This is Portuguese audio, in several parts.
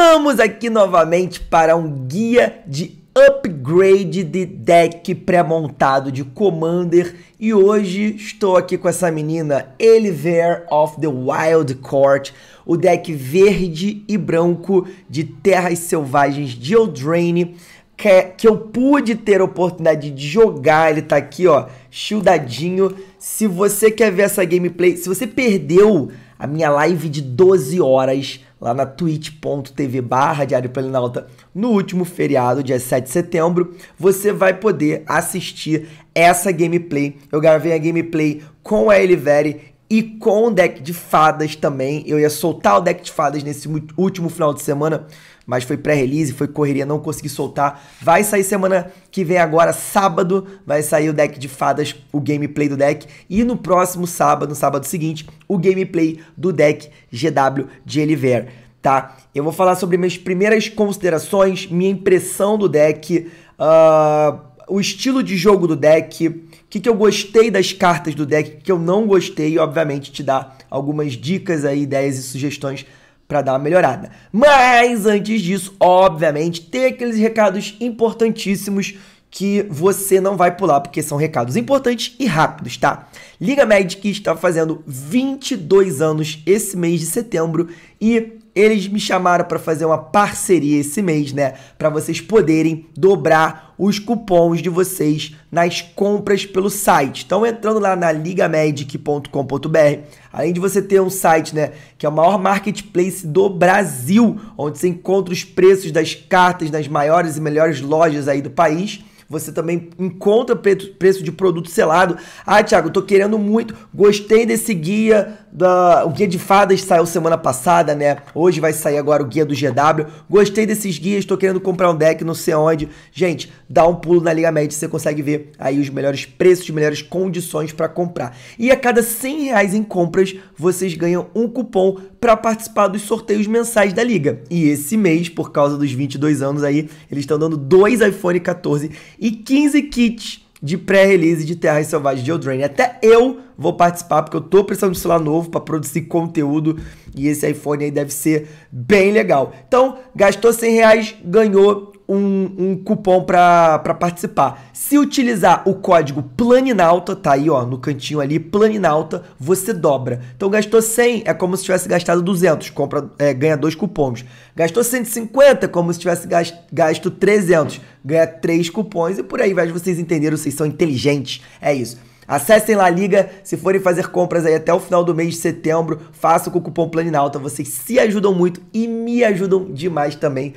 Estamos aqui novamente para um guia de upgrade de deck pré-montado de Commander e hoje estou aqui com essa menina Eliver of the Wild Court, o deck verde e branco de Terras Selvagens de Eldraine que, eu pude ter a oportunidade de jogar. Ele tá aqui, ó, shieldadinho. Se você quer ver essa gameplay, se você perdeu a minha live de 12 horas, lá na twitch.tv barra Diário Planalta no último feriado, dia 7 de setembro, você vai poder assistir essa gameplay. Eu gravei a gameplay com a Elivere e com o deck de fadas também. Eu ia soltar o deck de fadas nesse último final de semana, mas foi pré-release, foi correria, não consegui soltar. Vai sair semana que vem agora, sábado, vai sair o deck de fadas, o gameplay do deck. E no próximo sábado, no sábado seguinte, o gameplay do deck GW de Eliver, tá? Eu vou falar sobre minhas primeiras considerações, minha impressão do deck, uh, o estilo de jogo do deck... O que, que, eu gostei das cartas do deck, o que eu não gostei, e obviamente te dar algumas dicas aí, ideias e sugestões para dar uma melhorada. Mas antes disso, obviamente, tem aqueles recados importantíssimos que você não vai pular, porque são recados importantes e rápidos, tá? Liga Magic está fazendo 22 anos esse mês de setembro e eles me chamaram para fazer uma parceria esse mês, né? Para vocês poderem dobrar os cupons de vocês nas compras pelo site. Então, entrando lá na ligamedic.com.br, além de você ter um site, né, que é o maior marketplace do Brasil, onde você encontra os preços das cartas nas maiores e melhores lojas aí do país, você também encontra preço de produto selado. Ah, Thiago, tô querendo muito. Gostei desse guia da o guia de fadas saiu semana passada, né? Hoje vai sair agora o guia do GW. Gostei desses guias, tô querendo comprar um deck, não sei onde. Gente, dá um pulo na Liga Média, você consegue ver aí os melhores preços, melhores condições para comprar. E a cada 100 reais em compras, vocês ganham um cupom para participar dos sorteios mensais da liga. E esse mês, por causa dos 22 anos aí, eles estão dando dois iPhone 14 e 15 kits de pré-release de Terras Selvagens de Eldraine. Até eu vou participar, porque eu tô precisando de celular novo para produzir conteúdo e esse iPhone aí deve ser bem legal. Então, gastou 100 reais, ganhou um, um cupom para participar. Se utilizar o código Planinalta, tá aí ó, no cantinho ali, Planinalta, você dobra. Então gastou 100, é como se tivesse gastado 200, compra, é, ganha dois cupons. Gastou 150, é como se tivesse gasto, 300, ganha três cupons e por aí vai, vocês entenderam, vocês são inteligentes, é isso. Acessem lá, liga. Se forem fazer compras aí até o final do mês de setembro, façam com o cupom Planinalta. Vocês se ajudam muito e me ajudam demais também.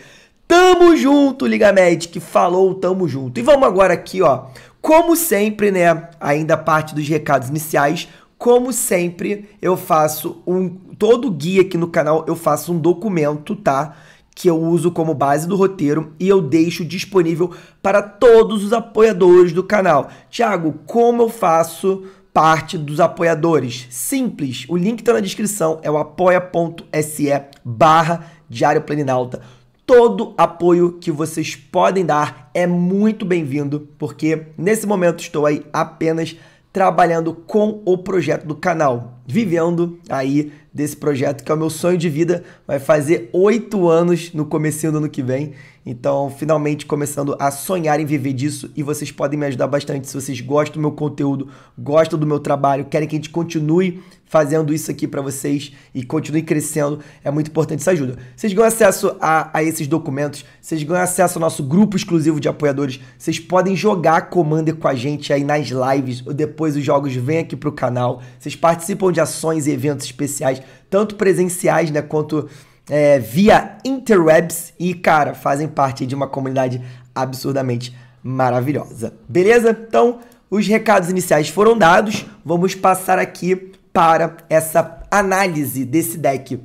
Tamo junto, Liga Magic, falou, tamo junto. E vamos agora aqui, ó. Como sempre, né, ainda parte dos recados iniciais, como sempre, eu faço um todo guia aqui no canal, eu faço um documento, tá? que eu uso como base do roteiro e eu deixo disponível para todos os apoiadores do canal. Tiago, como eu faço parte dos apoiadores? Simples, o link está na descrição, é o apoia.se barra Diário Planinalta todo apoio que vocês podem dar é muito bem-vindo, porque nesse momento estou aí apenas trabalhando com o projeto do canal, vivendo aí desse projeto que é o meu sonho de vida, vai fazer oito anos no comecinho do ano que vem, então finalmente começando a sonhar em viver disso e vocês podem me ajudar bastante se vocês gostam do meu conteúdo, gostam do meu trabalho, querem que a gente continue fazendo isso aqui para vocês e continue crescendo. É muito importante essa ajuda. Vocês ganham acesso a, a esses documentos, vocês ganham acesso ao nosso grupo exclusivo de apoiadores. Vocês podem jogar Commander com a gente aí nas lives ou depois os jogos vêm aqui pro canal. Vocês participam de ações e eventos especiais, tanto presenciais, né, quanto é, via interwebs e, cara, fazem parte de uma comunidade absurdamente maravilhosa. Beleza? Então, os recados iniciais foram dados. Vamos passar aqui para essa análise desse deck.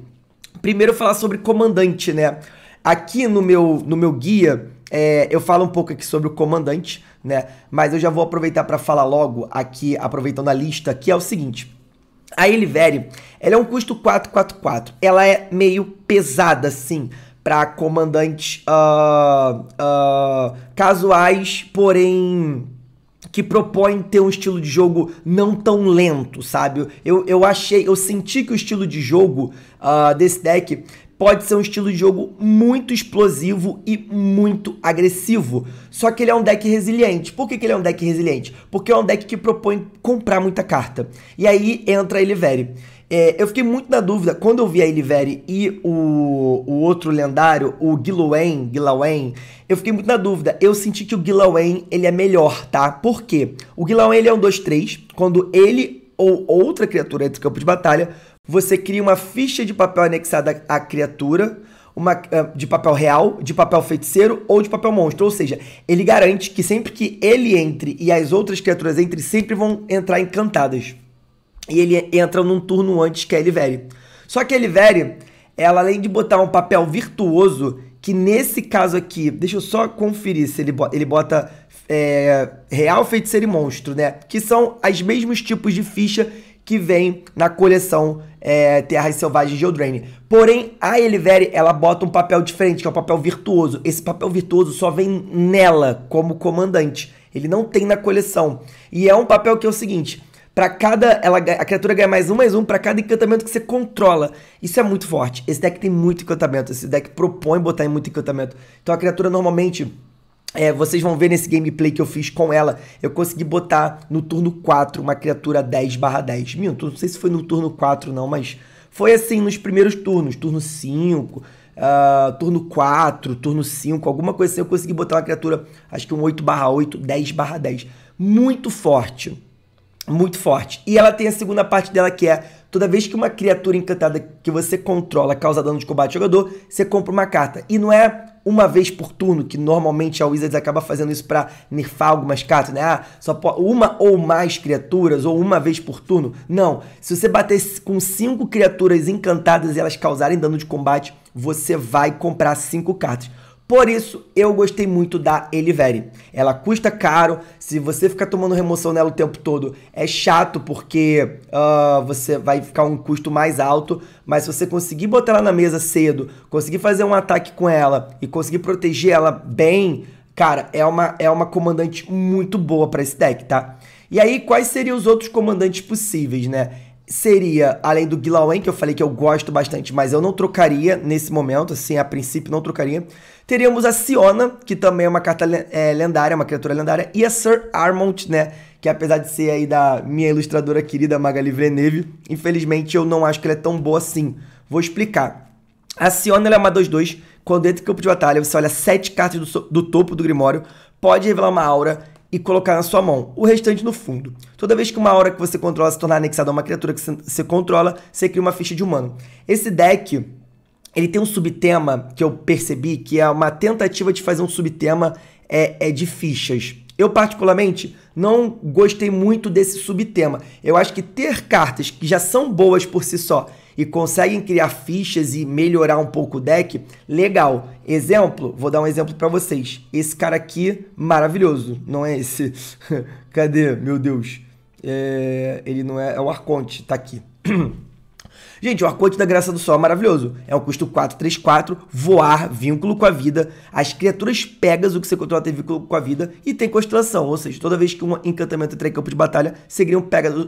Primeiro falar sobre comandante, né? Aqui no meu, no meu guia, é, eu falo um pouco aqui sobre o comandante, né? Mas eu já vou aproveitar para falar logo aqui, aproveitando a lista, que é o seguinte. A Elivere, ela é um custo 444. Ela é meio pesada, sim, para comandantes uh, ah, uh, ah, casuais, porém que propõe ter um estilo de jogo não tão lento, sabe? Eu, eu achei, eu senti que o estilo de jogo uh, desse deck pode ser um estilo de jogo muito explosivo e muito agressivo. Só que ele é um deck resiliente. Por que, que ele é um deck resiliente? Porque é um deck que propõe comprar muita carta. E aí entra a Elivere. É, eu fiquei muito na dúvida quando eu vi a Elivere e o, o outro lendário, o Gillowen, Gillowen, eu fiquei muito na dúvida. Eu senti que o Gillowen ele é melhor, tá? Por quê? O Gillowen ele é um 2-3. Quando ele ou outra criatura entra no campo de batalha, você cria uma ficha de papel anexada à criatura, uma, ah, de papel real, de papel feiticeiro ou de papel monstro. Ou seja, ele garante que sempre que ele entre e as outras criaturas entrem, sempre vão entrar encantadas. E ele entra num turno antes que a Elivere. Só que a Elivere, ela além de botar um papel virtuoso, que nesse caso aqui, deixa eu só conferir se ele, bota, ele bota é, real, feiticeiro e monstro, né? Que são os mesmos tipos de ficha que vem na coleção é, Terras Selvagens de Eldraine. Porém, a Elivere, ela bota um papel diferente, que é o um papel virtuoso. Esse papel virtuoso só vem nela como comandante. Ele não tem na coleção. E é um papel que é o seguinte, para cada ela, a criatura ganha mais um mais um para cada encantamento que você controla. Isso é muito forte. Esse deck tem muito encantamento, esse deck propõe botar em muito encantamento. Então a criatura normalmente é, vocês vão ver nesse gameplay que eu fiz com ela, eu consegui botar no turno 4 uma criatura 10 barra 10. Minto, não sei se foi no turno 4 não, mas foi assim nos primeiros turnos, turno 5, uh, ah, turno 4, turno 5, alguma coisa assim, eu consegui botar uma criatura, acho que um 8 barra 8, 10 barra 10. Muito forte, muito forte. E ela tem a segunda parte dela que é, toda vez que uma criatura encantada que você controla causa dano de combate ao jogador, você compra uma carta. E não é uma vez por turno, que normalmente a Wizards acaba fazendo isso para nerfar algumas cartas, né? Ah, só uma ou mais criaturas, ou uma vez por turno. Não, se você bater com cinco criaturas encantadas e elas causarem dano de combate, você vai comprar cinco cartas. Por isso, eu gostei muito da Elivere. Ela custa caro, se você ficar tomando remoção nela o tempo todo, é chato porque uh, você vai ficar um custo mais alto, mas se você conseguir botar ela na mesa cedo, conseguir fazer um ataque com ela e conseguir proteger ela bem, cara, é uma, é uma comandante muito boa para esse deck, tá? E aí, quais seriam os outros comandantes possíveis, né? seria, além do Gilawen, que eu falei que eu gosto bastante, mas eu não trocaria nesse momento, assim, a princípio não trocaria. Teríamos a Siona, que também é uma carta é, lendária, uma criatura lendária, e a Sir Armont, né? Que apesar de ser aí da minha ilustradora querida Magali Vreneve, infelizmente eu não acho que ela é tão boa assim. Vou explicar. A Siona é uma 2-2. Quando entra em campo de batalha, você olha sete cartas do, do topo do Grimório, pode revelar uma aura e colocar na sua mão, o restante no fundo. Toda vez que uma aura que você controla se tornar anexada a uma criatura que você controla, você cria uma ficha de humano. Esse deck, ele tem um subtema que eu percebi que é uma tentativa de fazer um subtema é, é de fichas. Eu, particularmente, não gostei muito desse subtema. Eu acho que ter cartas que já são boas por si só e conseguem criar fichas e melhorar um pouco o deck, legal. Exemplo, vou dar um exemplo para vocês. Esse cara aqui, maravilhoso, não é esse. Cadê? Meu Deus. É, ele não é, é o Arconte, tá aqui. Gente, o Arconte da Graça do Sol é maravilhoso. É um custo 434, voar, vínculo com a vida. As criaturas pegas o que você controla tem vínculo com a vida e tem constelação. Ou seja, toda vez que um encantamento entra em campo de batalha, você ganha um Pegasus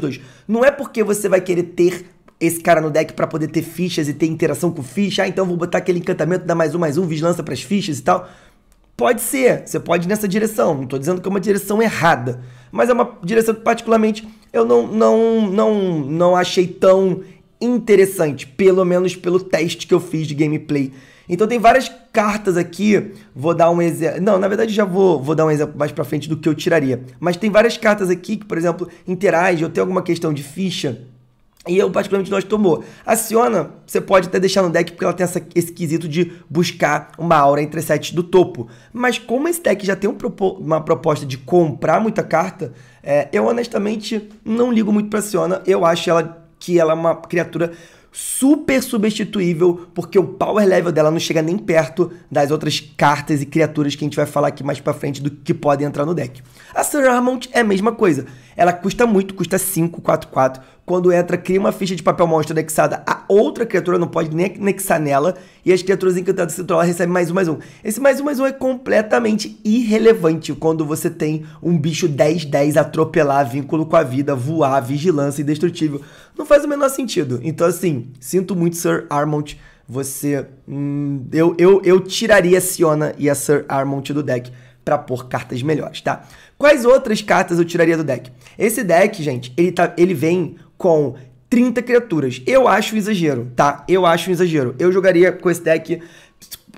2-2. Não é porque você vai querer ter esse cara no deck para poder ter fichas e ter interação com ficha. Ah, então vou botar aquele encantamento, dá mais um, mais um, vigilância para as fichas e tal. Pode ser, você pode ir nessa direção. Não estou dizendo que é uma direção errada, mas é uma direção que particularmente eu não, não, não, não achei tão interessante, pelo menos pelo teste que eu fiz de gameplay. Então tem várias cartas aqui, vou dar um exemplo. Não, na verdade já vou, vou dar um exemplo mais para frente do que eu tiraria. Mas tem várias cartas aqui que, por exemplo, interage ou tem alguma questão de ficha e eu particularmente não tomou. A Siona, você pode até deixar no deck porque ela tem essa, esse quesito de buscar uma aura entre sete do topo. Mas como esse deck já tem um uma proposta de comprar muita carta, é, eu honestamente não ligo muito pra Siona. Eu acho ela que ela é uma criatura super substituível, porque o power level dela não chega nem perto das outras cartas e criaturas que a gente vai falar aqui mais pra frente do que podem entrar no deck. A Sir é a mesma coisa ela custa muito, custa 5, 4, 4. Quando entra, cria uma ficha de papel monstro anexada a outra criatura, não pode nem anexar nela, e as criaturas encantadas que ela recebe mais um, mais um. Esse mais um, mais um é completamente irrelevante quando você tem um bicho 10, 10 atropelar, vínculo com a vida, voar, vigilância, indestrutível. Não faz o menor sentido. Então, assim, sinto muito, Sir Armont, você. Hum, eu, eu, eu tiraria a Siona e a Sir Armont do deck para pôr cartas melhores, tá? Quais outras cartas eu tiraria do deck? Esse deck, gente, ele, tá, ele vem com 30 criaturas. Eu acho um exagero, tá? Eu acho um exagero. Eu jogaria com esse deck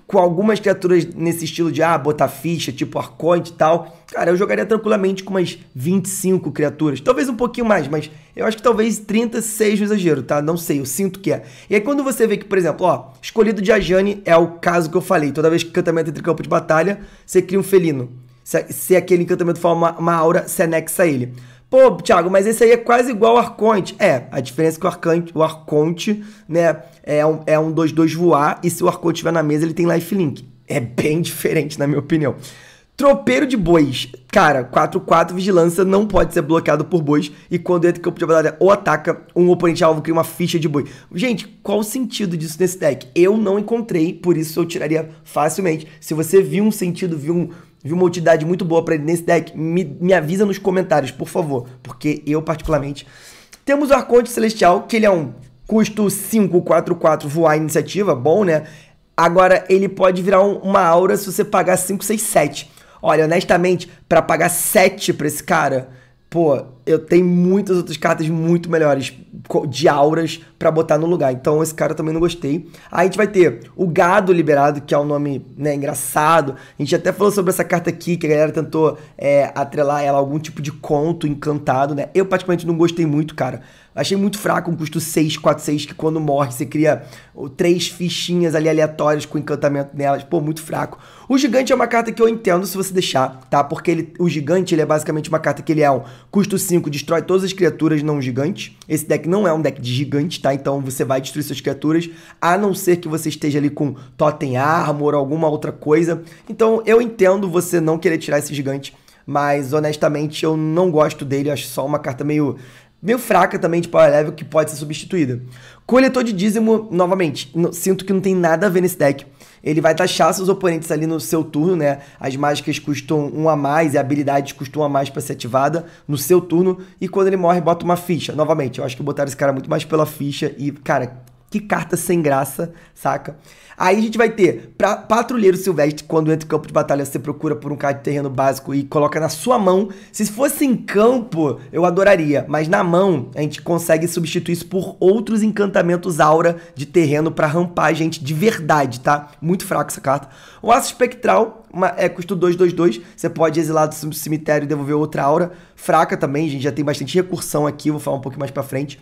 com algumas criaturas nesse estilo de ah, botar ficha, tipo arconte e tal. Cara, eu jogaria tranquilamente com umas 25 criaturas. Talvez um pouquinho mais, mas eu acho que talvez 30 seja um exagero, tá? Não sei, eu sinto que é. E aí quando você vê que, por exemplo, ó, escolhido de Ajane é o caso que eu falei. Toda vez que cantamento entre campo de batalha, você cria um felino. Se, se aquele encantamento for uma, uma aura, se anexa a ele. Pô, Thiago, mas esse aí é quase igual ao Arconte. É, a diferença é que o Arconte, o Arconte né, é um 2-2 é um dois, dois voar, e se o Arconte estiver na mesa, ele tem lifelink. É bem diferente, na minha opinião. Tropeiro de bois. Cara, 4-4, vigilância não pode ser bloqueado por bois. E quando entra em campo de batalha ou ataca, um oponente alvo cria uma ficha de boi. Gente, qual o sentido disso nesse deck? Eu não encontrei, por isso eu tiraria facilmente. Se você viu um sentido, viu um viu uma utilidade muito boa para ele nesse deck, me, me avisa nos comentários, por favor, porque eu particularmente... Temos o Arconte Celestial, que ele é um custo 544 voar iniciativa, bom, né? Agora ele pode virar um, uma aura se você pagar 567. Olha, honestamente, para pagar 7 para esse cara, pô, eu tenho muitas outras cartas muito melhores de auras para botar no lugar. Então esse cara eu também não gostei. Aí a gente vai ter o gado liberado, que é um nome né, engraçado. A gente até falou sobre essa carta aqui, que a galera tentou é, atrelar ela a algum tipo de conto encantado, né? Eu praticamente não gostei muito, cara. Achei muito fraco um custo 6, que quando morre você cria três fichinhas ali aleatórias com encantamento nelas. Pô, muito fraco. O gigante é uma carta que eu entendo se você deixar, tá? Porque ele, o gigante ele é basicamente uma carta que ele é um custo 5, destrói todas as criaturas, não gigante. Esse deck não é um deck de gigante, tá? Então você vai destruir suas criaturas, a não ser que você esteja ali com Totem Armor ou alguma outra coisa. Então eu entendo você não querer tirar esse gigante mas honestamente eu não gosto dele, acho só uma carta meio meio fraca também de power level que pode ser substituída. Coletor de dízimo, novamente, sinto que não tem nada a ver nesse deck. Ele vai taxar seus oponentes ali no seu turno, né? As mágicas custam um a mais e habilidades custam um a mais para ser ativada no seu turno. E quando ele morre, bota uma ficha. Novamente, eu acho que botaram esse cara muito mais pela ficha. E, cara, que carta sem graça, saca? Aí a gente vai ter pra patrulheiro silvestre, quando entra em campo de batalha, você procura por um cara de terreno básico e coloca na sua mão. Se fosse em campo, eu adoraria, mas na mão a gente consegue substituir isso por outros encantamentos aura de terreno para rampar gente de verdade, tá? Muito fraco essa carta. O aço espectral uma, é custo 222, você pode exilar do cemitério e devolver outra aura. Fraca também, a gente já tem bastante recursão aqui, vou falar um pouco mais pra frente.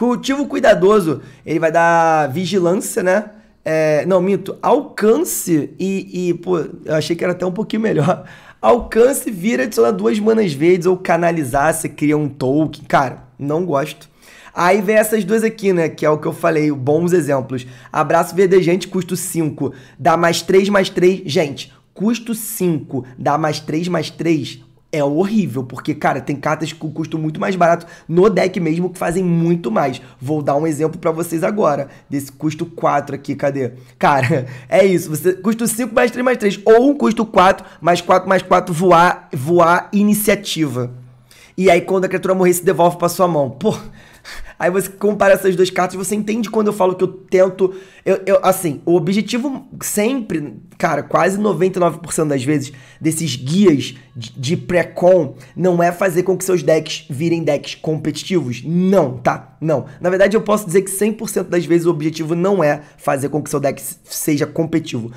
Cultivo cuidadoso, ele vai dar vigilância, né? É, não, minto, alcance e, e, pô, eu achei que era até um pouquinho melhor. Alcance vira adicionar duas manas verdes ou canalizar, você cria um token. Cara, não gosto. Aí vem essas duas aqui, né? Que é o que eu falei, bons exemplos. Abraço verdejante, custo 5. Dá mais 3, mais 3. Gente, custo 5. Dá mais 3, mais 3 é horrível, porque, cara, tem cartas com custo muito mais barato no deck mesmo que fazem muito mais. Vou dar um exemplo para vocês agora, desse custo 4 aqui, cadê? Cara, é isso, você custo 5 mais 3 mais 3, ou um custo 4 mais 4 mais 4, voar, voar, iniciativa. E aí, quando a criatura morrer, se devolve pra sua mão. Pô, Aí você compara essas duas cartas, você entende quando eu falo que eu tento. Eu, eu assim, o objetivo sempre, cara, quase 99% das vezes, desses guias de, de pré-com não é fazer com que seus decks virem decks competitivos. Não, tá? Não. Na verdade, eu posso dizer que 100% das vezes o objetivo não é fazer com que seu deck seja competitivo.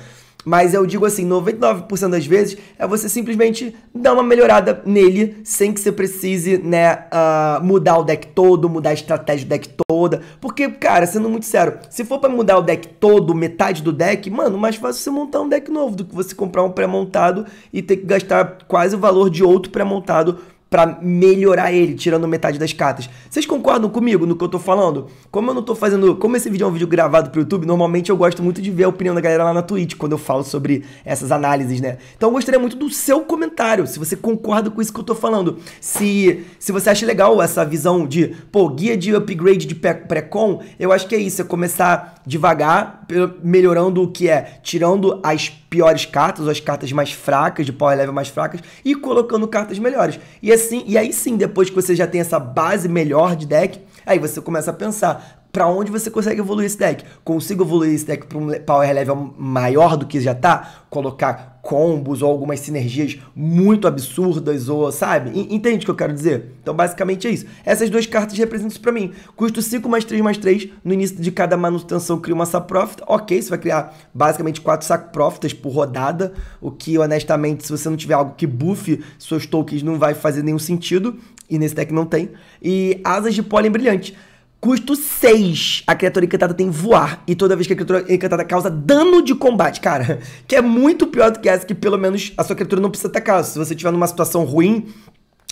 Mas eu digo assim, 99% das vezes é você simplesmente dar uma melhorada nele sem que você precise, né, uh, mudar o deck todo, mudar a estratégia do deck toda. Porque, cara, sendo muito sério, se for para mudar o deck todo, metade do deck, mano, mais fácil você montar um deck novo do que você comprar um pré-montado e ter que gastar quase o valor de outro pré-montado para melhorar ele, tirando metade das cartas. Vocês concordam comigo no que eu tô falando? Como eu não tô fazendo, como esse vídeo é um vídeo gravado pro YouTube, normalmente eu gosto muito de ver a opinião da galera lá na Twitch quando eu falo sobre essas análises, né? Então eu gostaria muito do seu comentário, se você concorda com isso que eu tô falando. Se se você acha legal essa visão de, pô, guia de upgrade de pré-com, eu acho que é isso, é começar devagar, melhorando o que é, tirando as piores cartas, ou as cartas mais fracas, de power level mais fracas e colocando cartas melhores. E assim assim, e aí sim, depois que você já tem essa base melhor de deck, aí você começa a pensar para onde você consegue evoluir esse deck. Consigo evoluir esse deck para um power level maior do que já tá? Colocar combos ou algumas sinergias muito absurdas ou, sabe? Entende o que eu quero dizer? Então, basicamente é isso. Essas duas cartas representam isso pra mim. Custo 5 mais 3 mais 3. No início de cada manutenção, cria uma sac profit. Ok, você vai criar basicamente 4 sac profitas por rodada. O que, honestamente, se você não tiver algo que buff seus tokens, não vai fazer nenhum sentido. E nesse deck não tem. E asas de pólen brilhante. Custo 6. A criatura encantada tem voar. E toda vez que a criatura encantada causa dano de combate, cara. Que é muito pior do que essa, que pelo menos a sua criatura não precisa atacar. Se você estiver numa situação ruim,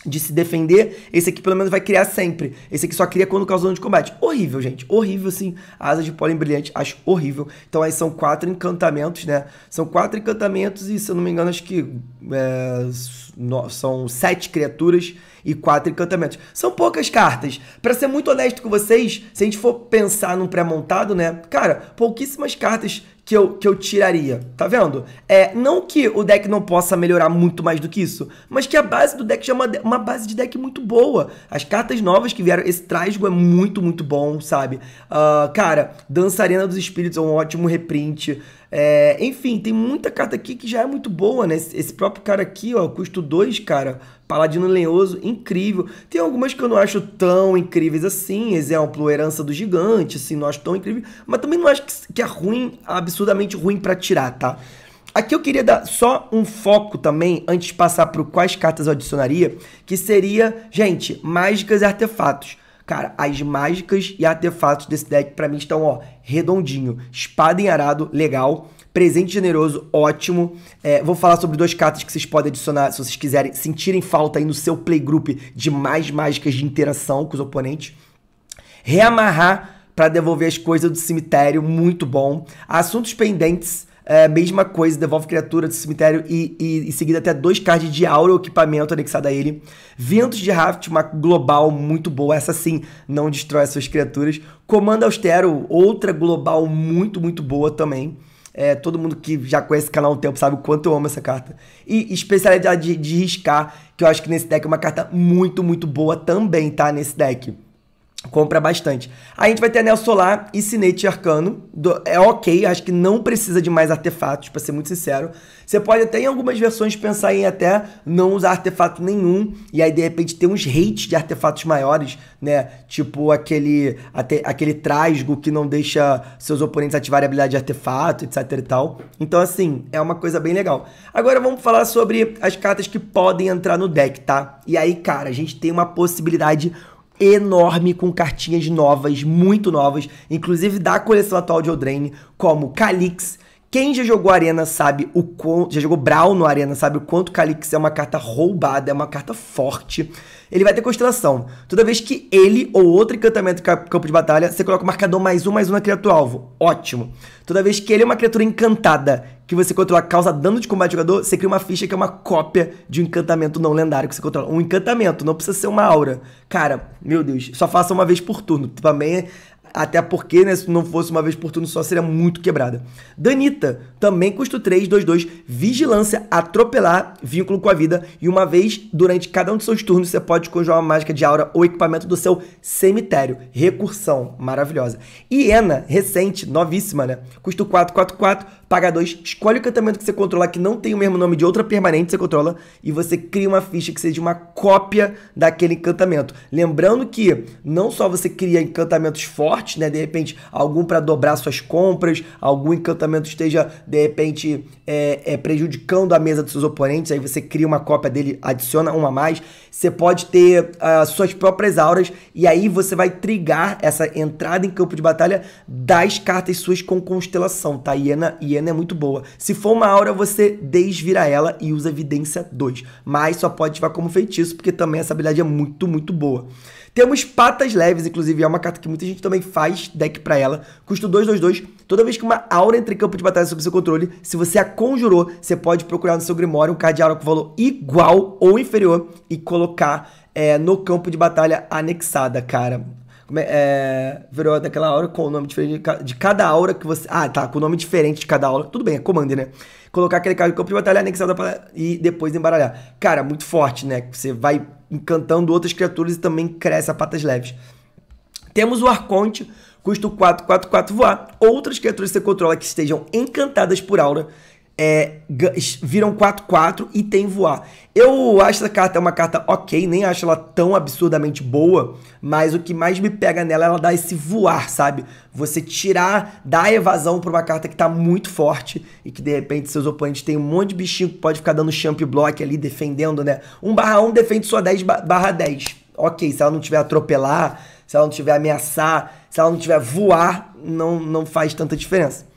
de se defender, esse aqui pelo menos vai criar sempre. Esse aqui só cria quando causa dano de combate. Horrível, gente. Horrível, sim. asa de pólen brilhante, acho horrível. Então aí são quatro encantamentos, né? São quatro encantamentos e, se eu não me engano, acho que é, no, são sete criaturas e quatro encantamentos. São poucas cartas. Para ser muito honesto com vocês, se a gente for pensar num pré-montado, né? Cara, pouquíssimas cartas que eu, que eu tiraria, tá vendo? É, não que o deck não possa melhorar muito mais do que isso, mas que a base do deck já é uma, uma base de deck muito boa. As cartas novas que vieram, esse Trasgo é muito, muito bom, sabe? Uh, cara, Dançarina dos Espíritos é um ótimo reprint. É, enfim, tem muita carta aqui que já é muito boa, né? Esse, próprio cara aqui, ó, custo 2, cara, Paladino Lenhoso, incrível. Tem algumas que eu não acho tão incríveis assim, exemplo, Herança do Gigante, assim, não acho tão incrível, mas também não acho que, que é ruim, absurdamente ruim para tirar, tá? Aqui eu queria dar só um foco também, antes de passar para quais cartas eu adicionaria, que seria, gente, mágicas e artefatos. Cara, as mágicas e artefatos desse deck para mim estão, ó, redondinho. Espada em arado, legal. Presente generoso, ótimo. É, vou falar sobre duas cartas que vocês podem adicionar se vocês quiserem, sentirem falta aí no seu playgroup de mais mágicas de interação com os oponentes. Reamarrar para devolver as coisas do cemitério, muito bom. Assuntos pendentes, é, mesma coisa, devolve criatura do cemitério e, e em seguida até dois cards de aura ou equipamento anexado a ele. Ventos de Raft, uma global muito boa, essa sim não destrói suas criaturas. Comando Austero, outra global muito, muito boa também. É, todo mundo que já conhece o canal há um tempo sabe o quanto eu amo essa carta. E especialidade de, de riscar, que eu acho que nesse deck é uma carta muito, muito boa também, tá? Nesse deck compra bastante. Aí a gente vai ter anel solar e sinete arcano. Do, é ok, acho que não precisa de mais artefatos, para ser muito sincero. Você pode até em algumas versões pensar em até não usar artefato nenhum e aí de repente ter uns hates de artefatos maiores, né? Tipo aquele até, aquele trasgo que não deixa seus oponentes ativarem a habilidade de artefato, etc e tal. Então assim, é uma coisa bem legal. Agora vamos falar sobre as cartas que podem entrar no deck, tá? E aí, cara, a gente tem uma possibilidade enorme com cartinhas novas, muito novas, inclusive da coleção atual de Eldraine, como Calix. Quem já jogou Arena sabe o quanto. Já jogou Brawl no Arena sabe o quanto Calix é uma carta roubada, é uma carta forte. Ele vai ter constelação. Toda vez que ele ou outro encantamento campo de batalha, você coloca o marcador mais um, mais um na criatura alvo. Ótimo. Toda vez que ele é uma criatura encantada que você controla causa dano de combate ao jogador, você cria uma ficha que é uma cópia de um encantamento não lendário que você controla. Um encantamento, não precisa ser uma aura. Cara, meu Deus, só faça uma vez por turno. Também é até porque, né, se não fosse uma vez por turno só, seria muito quebrada. Danita, também custo 3, 2, 2, vigilância, atropelar, vínculo com a vida. E uma vez durante cada um de seus turnos, você pode conjurar uma mágica de aura ou equipamento do seu cemitério. Recursão, maravilhosa. Hiena, recente, novíssima, né? Custo 4, 4, 4, paga 2. Escolhe o encantamento que você controla que não tem o mesmo nome de outra permanente que você controla. E você cria uma ficha que seja uma cópia daquele encantamento. Lembrando que não só você cria encantamentos fortes, né? De repente, algum para dobrar suas compras, algum encantamento esteja, de repente, é, é, prejudicando a mesa dos seus oponentes, aí você cria uma cópia dele, adiciona uma a mais. Você pode ter uh, suas próprias auras, e aí você vai trigar essa entrada em campo de batalha das cartas suas com constelação, tá? Hiena, hiena é muito boa. Se for uma aura, você desvira ela e usa evidência 2, mas só pode ativar como feitiço, porque também essa habilidade é muito, muito boa. Temos patas leves, inclusive, é uma carta que muita gente também faz deck para ela. Custo 2. Toda vez que uma aura entra em campo de batalha sob seu controle, se você a conjurou, você pode procurar no seu Grimório um card de aura com valor igual ou inferior e colocar é, no campo de batalha anexada, cara. É, é, virou naquela aura com o nome diferente de, de cada aura que você. Ah, tá, com o nome diferente de cada aura. Tudo bem, é comando, né? Colocar aquele cara de campo de batalha anexar pra, e depois embaralhar. Cara, muito forte, né? Você vai encantando outras criaturas e também cresce a patas leves. Temos o Arconte, custo 4, 4, 4 voar. Outras criaturas que você controla que estejam encantadas por aura é, viram 4-4 e tem voar. Eu acho essa carta é uma carta ok, nem acho ela tão absurdamente boa, mas o que mais me pega nela é ela dar esse voar, sabe? Você tirar, dar evasão pra uma carta que tá muito forte e que de repente seus oponentes tem um monte de bichinho que pode ficar dando champ block ali, defendendo, né? 1 1 defende sua 10 barra 10. Ok, se ela não tiver atropelar, se ela não tiver ameaçar, se ela não tiver voar, não, não faz tanta diferença.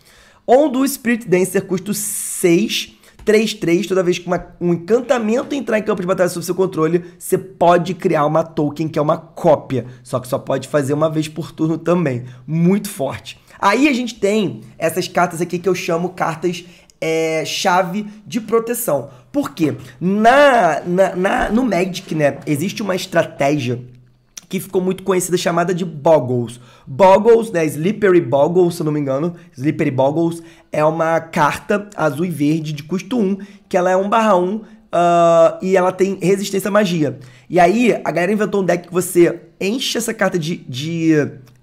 Ou do Spirit Dancer custa 6. 3-3, toda vez que uma, um encantamento entrar em campo de batalha sob seu controle, você pode criar uma token que é uma cópia, só que só pode fazer uma vez por turno também. Muito forte. Aí a gente tem essas cartas aqui que eu chamo cartas é, chave de proteção. Por quê? Na, na, na, no Magic, né, existe uma estratégia que ficou muito conhecida chamada de Boggles. Boggles, né, Slippery Boggles, se eu não me engano, Slippery Boggles é uma carta azul e verde de custo 1, que ela é 1 barra 1 ah, e ela tem resistência à magia. E aí, a galera inventou um deck que você enche essa carta de, de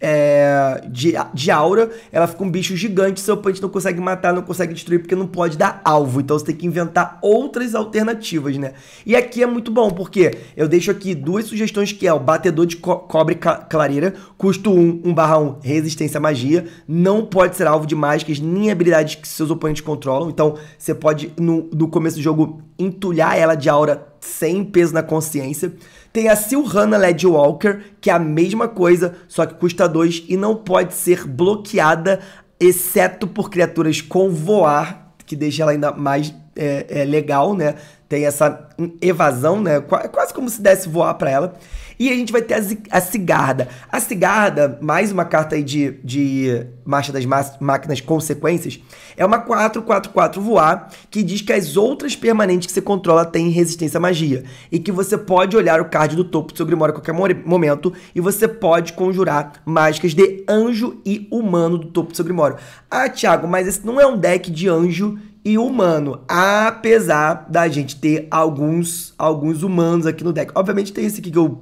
é, de, de aura, ela fica um bicho gigante, seu oponente não consegue matar, não consegue destruir, porque não pode dar alvo. Então você tem que inventar outras alternativas, né? E aqui é muito bom, porque eu deixo aqui duas sugestões que é o batedor de co cobre clareira, custo 1, 1 barra 1, resistência à magia, não pode ser alvo de mágicas nem habilidades que seus oponentes controlam. Então você pode, no, no começo do jogo, entulhar ela de aura sem peso na consciência. Tem a Silhana Led Walker, que é a mesma coisa, só que custa 2 e não pode ser bloqueada, exceto por criaturas com voar, que deixa ela ainda mais é, é, legal, né? Tem essa evasão, né? Qu é quase como se desse voar para ela. E a gente vai ter a, a cigarda. A cigarda, mais uma carta aí de, de marcha das máquinas consequências, é uma 444 voar que diz que as outras permanentes que você controla têm resistência à magia. E que você pode olhar o card do topo do seu grimório a qualquer momento e você pode conjurar mágicas de anjo e humano do topo do seu grimório. Ah, Thiago, mas esse não é um deck de anjo e humano, apesar da gente ter alguns, alguns humanos aqui no deck. Obviamente tem esse aqui que eu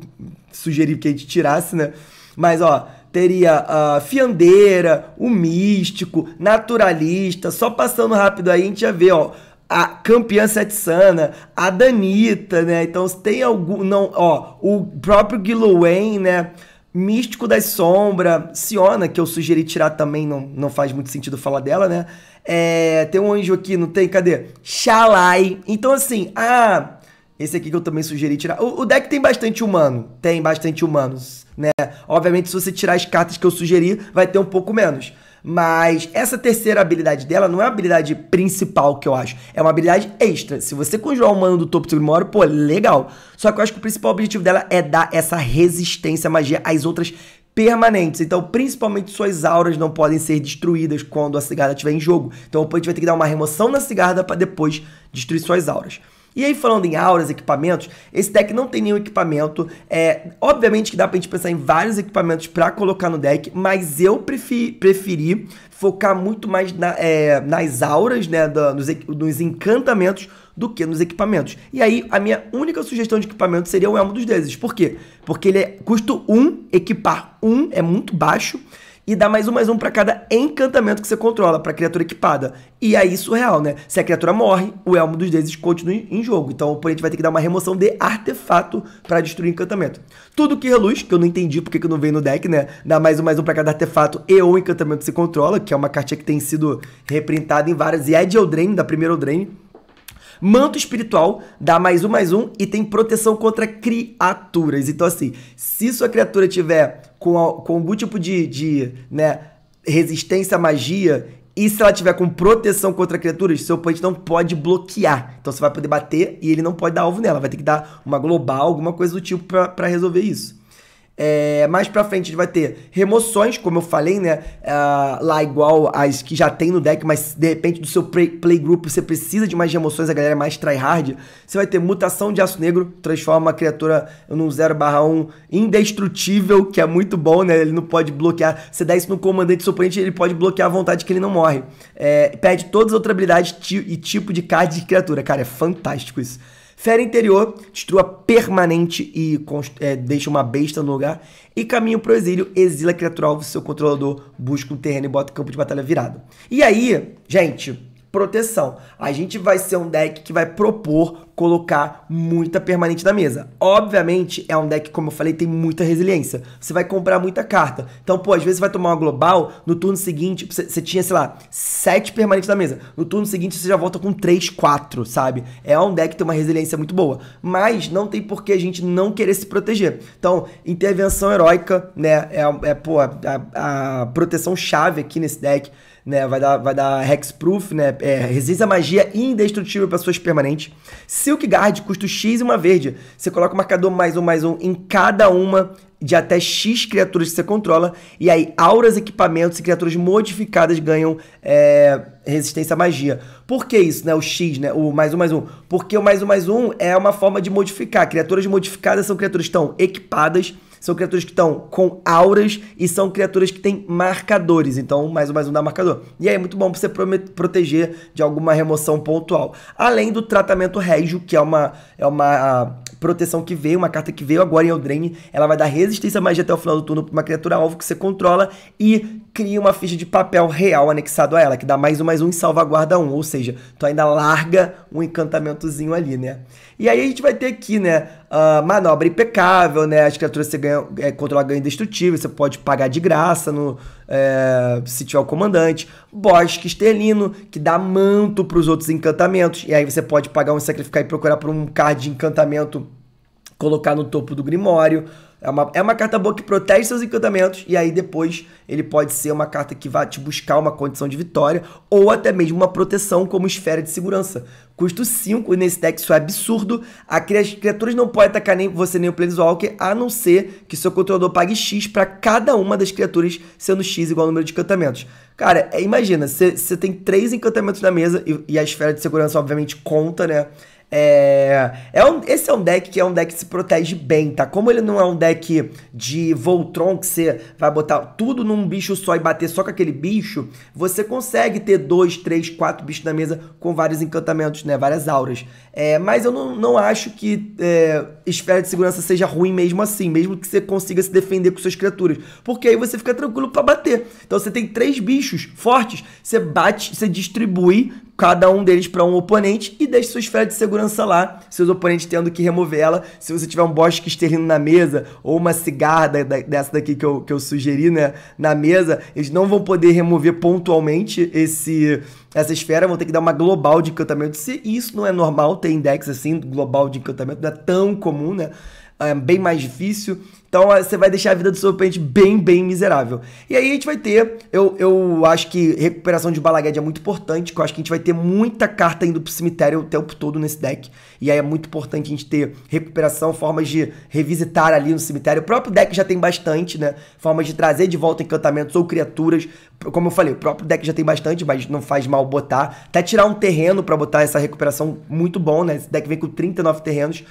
sugeri que a gente tirasse, né? Mas ó, teria a uh, fiandeira, o místico, naturalista, só passando rápido aí a gente já vê, ó, a campeã Setsana, a Danita, né? Então tem algum não, ó, o próprio Gillowain, né? Místico das Sombras, Siona, que eu sugeri tirar também, não, não faz muito sentido falar dela, né? É, tem um anjo aqui, não tem? Cadê? Shalai. Então, assim, ah, esse aqui que eu também sugeri tirar. O, o, deck tem bastante humano, tem bastante humanos, né? Obviamente, se você tirar as cartas que eu sugeri, vai ter um pouco menos. Mas essa terceira habilidade dela não é a habilidade principal que eu acho. É uma habilidade extra. Se você conjurar o mano do topo do Grimório, pô, legal. Só que eu acho que o principal objetivo dela é dar essa resistência à magia às outras permanentes. Então, principalmente suas auras não podem ser destruídas quando a cigarra estiver em jogo. Então, o oponente vai ter que dar uma remoção na cigarra para depois destruir suas auras. E aí, falando em auras, equipamentos, esse deck não tem nenhum equipamento. É, obviamente que dá pra gente pensar em vários equipamentos para colocar no deck, mas eu preferi, preferi focar muito mais na, é, nas auras, né, da, nos, nos encantamentos do que nos equipamentos. E aí, a minha única sugestão de equipamento seria o Elmo dos Deuses. Por quê? Porque ele é custo 1, um, equipar 1 um, é muito baixo e dá mais um mais um para cada encantamento que você controla para criatura equipada. E aí surreal, né? Se a criatura morre, o elmo dos deuses continua em jogo. Então o oponente vai ter que dar uma remoção de artefato para destruir o encantamento. Tudo que reluz, que eu não entendi porque que não veio no deck, né? Dá mais um mais um para cada artefato e ou encantamento que você controla, que é uma cartinha que tem sido reprintada em várias e é de Eldraine, da primeira Eldraine. Manto espiritual dá mais um, mais um e tem proteção contra criaturas. Então, assim, se sua criatura tiver com, a, com algum tipo de, de né, resistência à magia. E se ela tiver com proteção contra criaturas, seu oponente não pode bloquear. Então você vai poder bater e ele não pode dar alvo nela. Vai ter que dar uma global, alguma coisa do tipo para resolver isso. É, mais pra frente a gente vai ter remoções, como eu falei, né? Uh, lá igual as que já tem no deck, mas de repente do seu play, playgroup você precisa de mais remoções, a galera é mais tryhard. Você vai ter mutação de aço negro, transforma uma criatura num 0/1 indestrutível, que é muito bom, né? Ele não pode bloquear. Você dá isso no comandante suplente ele pode bloquear à vontade que ele não morre. É, pede todas as outras habilidades e tipo de card de criatura. Cara, é fantástico isso. Fera interior, destrua permanente e é, deixa uma besta no lugar. E caminho pro exílio, exila criatura alvo, seu controlador, busca um terreno e bota o campo de batalha virado. E aí, gente, proteção. A gente vai ser um deck que vai propor colocar muita permanente na mesa. Obviamente, é um deck, como eu falei, tem muita resiliência. Você vai comprar muita carta. Então, pô, às vezes você vai tomar uma global, no turno seguinte, você tinha, sei lá, sete permanentes na mesa. No turno seguinte, você já volta com três quatro, sabe? É um deck que tem uma resiliência muito boa. Mas não tem por que a gente não querer se proteger. Então, intervenção heróica, né? É, é pô, a, a, a proteção chave aqui nesse deck né? Vai dar, vai dar Hexproof, né? É, resistência à magia indestrutível para suas permanentes. Silk Guard, custo X e uma verde. Você coloca o marcador mais um, mais um em cada uma de até X criaturas que você controla. E aí, auras, equipamentos e criaturas modificadas ganham é, resistência à magia. Por que isso, né? O X, né? O mais um, mais um. Porque o mais um, mais um é uma forma de modificar. Criaturas modificadas são criaturas que estão equipadas são criaturas que estão com auras e são criaturas que têm marcadores. Então, mais um mais um dá marcador. E aí é muito bom para você proteger de alguma remoção pontual. Além do tratamento régio, que é uma, é uma proteção que veio, uma carta que veio agora em Eldraine, ela vai dar resistência à magia até o final do turno pra uma criatura alvo que você controla e cria uma ficha de papel real anexado a ela, que dá mais um, mais um e salvaguarda um, ou seja, tu ainda larga um encantamentozinho ali, né? E aí a gente vai ter aqui, né, uh, manobra impecável, né, as criaturas você ganha, é, controla ganho indestrutível, você pode pagar de graça no é, se tiver o comandante, bosque esterlino, que dá manto para os outros encantamentos, e aí você pode pagar um sacrificar e procurar por um card de encantamento, colocar no topo do grimório, é uma, é uma carta boa que protege seus encantamentos e aí depois ele pode ser uma carta que vai te buscar uma condição de vitória ou até mesmo uma proteção como esfera de segurança. Custo 5 nesse deck, isso é absurdo. As criaturas não podem atacar nem você nem o Planeswalker, a não ser que seu controlador pague X para cada uma das criaturas, sendo X igual ao número de encantamentos. Cara, é, imagina, você tem três encantamentos na mesa e, e a esfera de segurança obviamente conta, né? É, é um, esse é um deck que é um deck que se protege bem, tá? Como ele não é um deck de Voltron que você vai botar tudo num bicho só e bater só com aquele bicho, você consegue ter dois, três, quatro bichos na mesa com vários encantamentos, né? Várias auras. É, mas eu não, não acho que é, esfera de segurança seja ruim mesmo assim, mesmo que você consiga se defender com suas criaturas, porque aí você fica tranquilo para bater. Então você tem três bichos fortes, você bate, você distribui cada um deles para um oponente e deixa sua esfera de segurança lá, seus oponentes tendo que remover ela. Se você tiver um bosque esterlino na mesa ou uma cigarra dessa daqui que eu, que eu sugeri né, na mesa, eles não vão poder remover pontualmente esse essa esfera, vão ter que dar uma global de encantamento. Se isso não é normal ter index assim, global de encantamento, não é tão comum, né? É bem mais difícil. Então ah, você vai deixar a vida do seu oponente bem, bem miserável. E aí a gente vai ter, eu, eu acho que recuperação de Balagued é muito importante, que eu acho que a gente vai ter muita carta indo pro cemitério o tempo todo nesse deck. E aí é muito importante a gente ter recuperação, formas de revisitar ali no cemitério. O próprio deck já tem bastante, né? Formas de trazer de volta encantamentos ou criaturas. Como eu falei, o próprio deck já tem bastante, mas não faz mal botar. Até tirar um terreno para botar essa recuperação muito bom, né? Esse deck vem com 39 terrenos.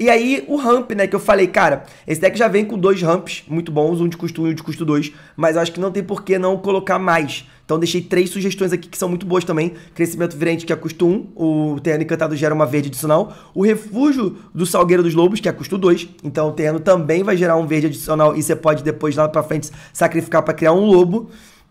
E aí o ramp, né, que eu falei, cara, esse deck já vem com dois ramps muito bons, um de custo 1 um, e um de custo 2, mas eu acho que não tem por que não colocar mais. Então deixei três sugestões aqui que são muito boas também. Crescimento virente, que é custo 1, o terreno encantado gera uma verde adicional. O refúgio do Salgueiro dos Lobos, que é custo 2, então o terreno também vai gerar um verde adicional e você pode depois lá pra frente sacrificar para criar um lobo.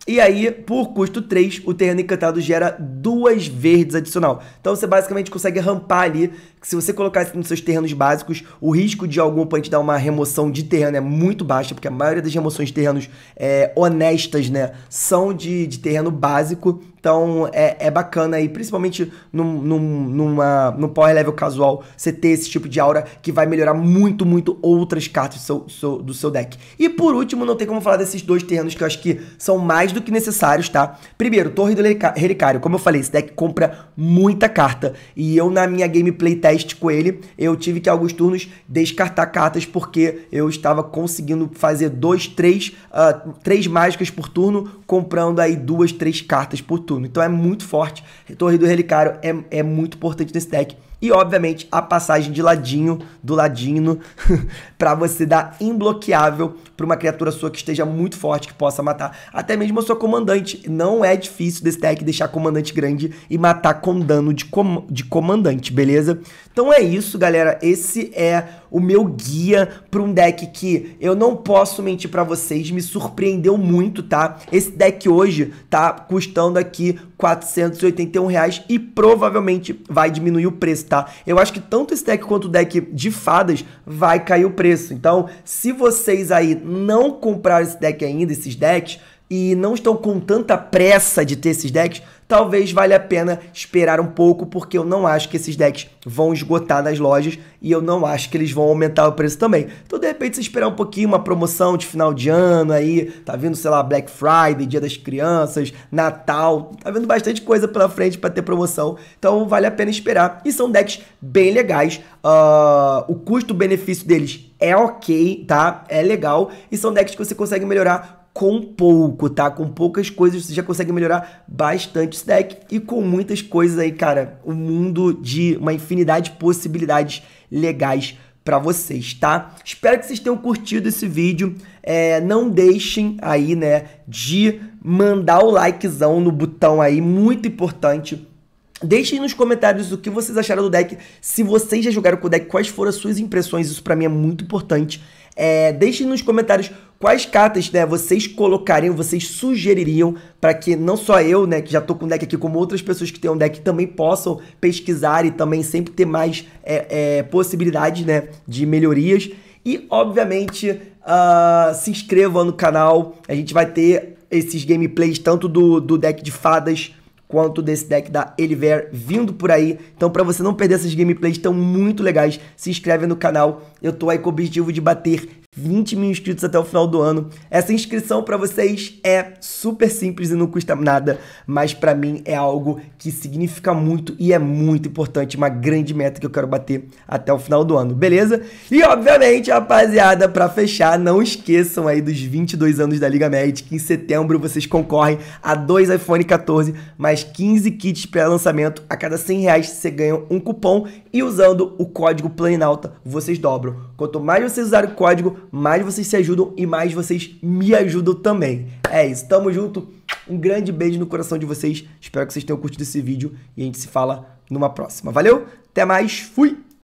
E aí, por custo 3, o terreno encantado gera duas verdes adicional. Então você basicamente consegue rampar ali se você colocar isso nos seus terrenos básicos, o risco de algum oponente dar uma remoção de terreno é muito baixa porque a maioria das remoções de terrenos é, honestas, né, são de, de terreno básico. Então é, é bacana aí, principalmente num, num, numa, num power level casual, você ter esse tipo de aura que vai melhorar muito, muito outras cartas do seu, seu, do seu deck. E por último, não tem como falar desses dois terrenos que eu acho que são mais do que necessários, tá? Primeiro, Torre do Relicário. Como eu falei, esse deck compra muita carta. E eu, na minha gameplay test, teste com ele, eu tive que alguns turnos descartar cartas porque eu estava conseguindo fazer dois, três, uh, três mágicas por turno, comprando aí duas, três cartas por turno. Então é muito forte. Torre do Relicário é, é muito importante nesse deck. E, obviamente, a passagem de ladinho, do ladinho, para você dar imbloqueável para uma criatura sua que esteja muito forte, que possa matar. Até mesmo a sua comandante. Não é difícil desse deck deixar comandante grande e matar com dano de, com de comandante, beleza? Então é isso, galera. Esse é o meu guia para um deck que eu não posso mentir para vocês, me surpreendeu muito, tá? Esse deck hoje tá custando aqui 481 reais e provavelmente vai diminuir o preço, tá? Eu acho que tanto esse deck quanto o deck de fadas vai cair o preço. Então, se vocês aí não compraram esse deck ainda, esses decks, e não estão com tanta pressa de ter esses decks, talvez valha a pena esperar um pouco, porque eu não acho que esses decks vão esgotar nas lojas e eu não acho que eles vão aumentar o preço também. Então, de repente, se esperar um pouquinho, uma promoção de final de ano aí, tá vindo, sei lá, Black Friday, Dia das Crianças, Natal, tá vendo bastante coisa pela frente para ter promoção, então vale a pena esperar. E são decks bem legais, uh, o custo-benefício deles é ok, tá? É legal. E são decks que você consegue melhorar com pouco, tá? Com poucas coisas você já consegue melhorar bastante esse deck e com muitas coisas aí, cara, um mundo de uma infinidade de possibilidades legais para vocês, tá? Espero que vocês tenham curtido esse vídeo. É, não deixem aí, né, de mandar o likezão no botão aí, muito importante. Deixem nos comentários o que vocês acharam do deck. Se vocês já jogaram com o deck, quais foram as suas impressões? Isso para mim é muito importante. É, deixem nos comentários quais cartas né, vocês colocariam, vocês sugeririam para que não só eu, né, que já tô com deck aqui, como outras pessoas que têm um deck também possam pesquisar e também sempre ter mais é, é, possibilidades né, de melhorias. E, obviamente, uh, se inscreva no canal. A gente vai ter esses gameplays tanto do, do deck de fadas quanto desse deck da Eliver vindo por aí. Então, para você não perder essas gameplays, tão muito legais. Se inscreve no canal. Eu tô aí com o objetivo de bater 20 mil inscritos até o final do ano. Essa inscrição para vocês é super simples e não custa nada, mas para mim é algo que significa muito e é muito importante, uma grande meta que eu quero bater até o final do ano, beleza? E obviamente, rapaziada, para fechar, não esqueçam aí dos 22 anos da Liga Magic. Em setembro vocês concorrem a dois iPhone 14, mais 15 kits para lançamento A cada 100 reais você ganha um cupom e usando o código Planinalta vocês dobram. Quanto mais vocês usarem o código, mais vocês se ajudam e mais vocês me ajudam também. É isso, tamo junto. Um grande beijo no coração de vocês. Espero que vocês tenham curtido esse vídeo e a gente se fala numa próxima. Valeu, até mais, fui!